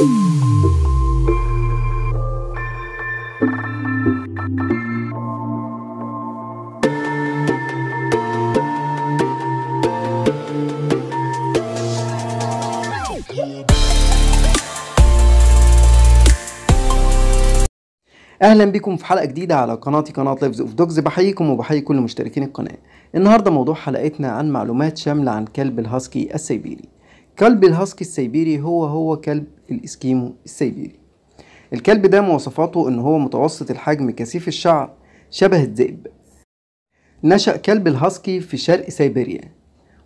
اهلا بكم في حلقه جديده على قناتي قناه لايفز اوف دوجز بحييكم وبحيي كل مشتركين القناه النهارده موضوع حلقتنا عن معلومات شامله عن كلب الهاسكي السيبيري كلب الهاسكي السيبيري هو هو كلب الإسكيمو السيبيري الكلب ده مواصفاته إن هو متوسط الحجم كثيف الشعر شبه الذئب نشأ كلب الهاسكي في شرق سيبيريا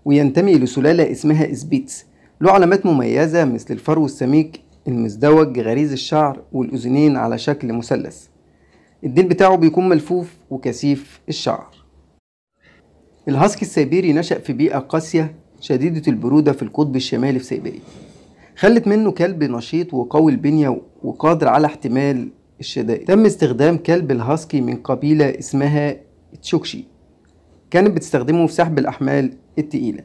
وينتمي لسلالة اسمها إسبيتس له علامات مميزة مثل الفرو السميك المزدوج غريز الشعر والأذنين على شكل مثلث الديل بتاعه بيكون ملفوف وكثيف الشعر الهاسكي السيبيري نشأ في بيئة قاسية شديدة البرودة في القطب الشمالي في سيبيريا خلت منه كلب نشيط وقوي البنية وقادر على احتمال الشدائد تم استخدام كلب الهاسكي من قبيلة اسمها تشوكشي كانت بتستخدمه في سحب الأحمال التقيلة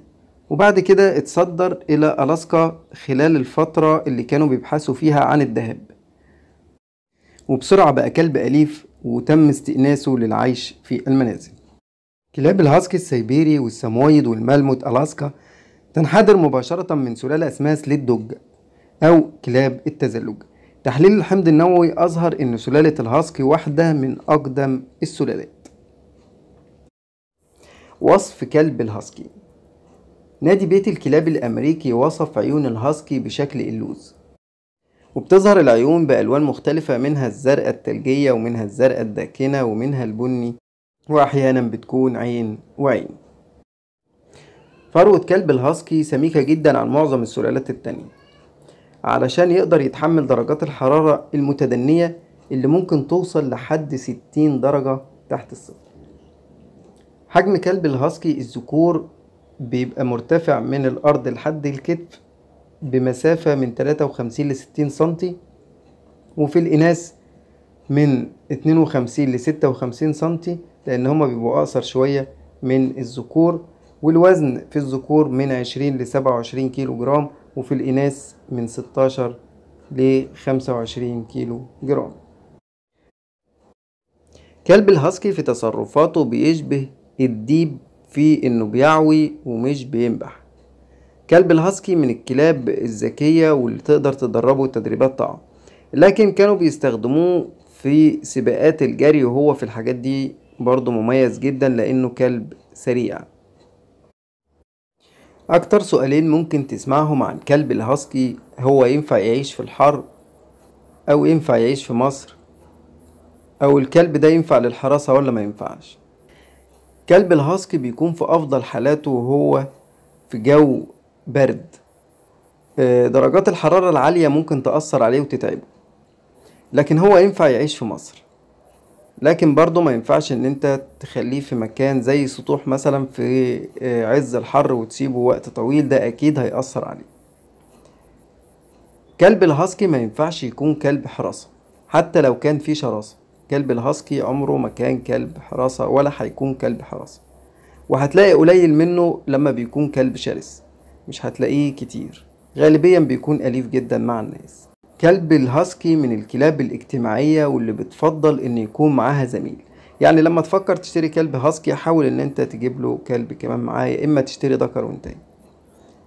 وبعد كده اتصدر إلى ألاسكا خلال الفترة اللي كانوا بيبحثوا فيها عن الذهب وبسرعة بقى كلب أليف وتم استئناسه للعيش في المنازل كلاب الهاسكي السيبيري والسامويد والمالموت ألاسكا تنحدر مباشرة من سلالة اسمها سليد دوج أو كلاب التزلج تحليل الحمض النووي أظهر أن سلالة الهاسكي واحدة من أقدم السلالات وصف كلب الهاسكي نادي بيت الكلاب الأمريكي وصف عيون الهاسكي بشكل اللوز وبتظهر العيون بألوان مختلفة منها الزرقاء التلجية ومنها الزرقاء الداكنة ومنها البني وأحيانا بتكون عين وعين فروة كلب الهاسكي سميكة جدا عن معظم السلالات التانية علشان يقدر يتحمل درجات الحرارة المتدنية اللي ممكن توصل لحد 60 درجة تحت الصفر حجم كلب الهاسكي الذكور بيبقى مرتفع من الأرض لحد الكتف بمسافة من 53 ل 60 سنتي وفي الإناث من 52 ل 56 سنتي لأن هما بيبقوا أقصر شوية من الذكور والوزن في الذكور من 20 ل 27 كيلو جرام وفي الإناث من 16 ل 25 كيلو جرام كلب الهاسكي في تصرفاته بيشبه الديب في انه بيعوي ومش بينبح كلب الهاسكي من الكلاب الذكية واللي تقدر تدربه تدريبات طاعة لكن كانوا بيستخدموه في سباقات الجري وهو في الحاجات دي برضو مميز جدا لأنه كلب سريع أكتر سؤالين ممكن تسمعهم عن كلب الهاسكي هو ينفع يعيش في الحر أو ينفع يعيش في مصر أو الكلب ده ينفع للحراسة ولا ما ينفعش كلب الهاسكي بيكون في أفضل حالاته وهو في جو برد آه، درجات الحرارة العالية ممكن تأثر عليه وتتعبه لكن هو ينفع يعيش في مصر لكن برضو ما ينفعش ان انت تخليه في مكان زي سطوح مثلا في آه، عز الحر وتسيبه وقت طويل ده اكيد هيأثر عليه كلب الهاسكي ما ينفعش يكون كلب حراسة حتى لو كان فيه شراسة كلب الهاسكي عمره ما كان كلب حراسة ولا هيكون كلب حراسة وهتلاقي قليل منه لما بيكون كلب شرس مش هتلاقيه كتير غالبيا بيكون أليف جدا مع الناس كلب الهاسكي من الكلاب الاجتماعية واللي بتفضل ان يكون معاها زميل يعني لما تفكر تشتري كلب هاسكي حاول ان انت تجيب له كلب كمان معايا اما تشتري ذكر وانتهي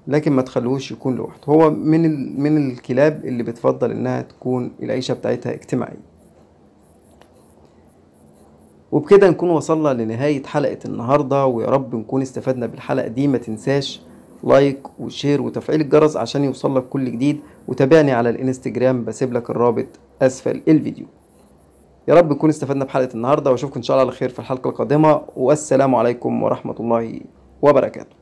لكن ما تخلوش يكون لوحده هو من ال... من الكلاب اللي بتفضل انها تكون العيشه بتاعتها اجتماعيه وبكده نكون وصلنا لنهايه حلقه النهارده ويا رب نكون استفدنا بالحلقه دي ما تنساش لايك وشير وتفعيل الجرس عشان يوصلك كل جديد وتابعني على الانستجرام بسيب لك الرابط اسفل الفيديو يا رب نكون استفدنا بحلقه النهارده واشوفكم ان شاء الله على خير في الحلقه القادمه والسلام عليكم ورحمه الله وبركاته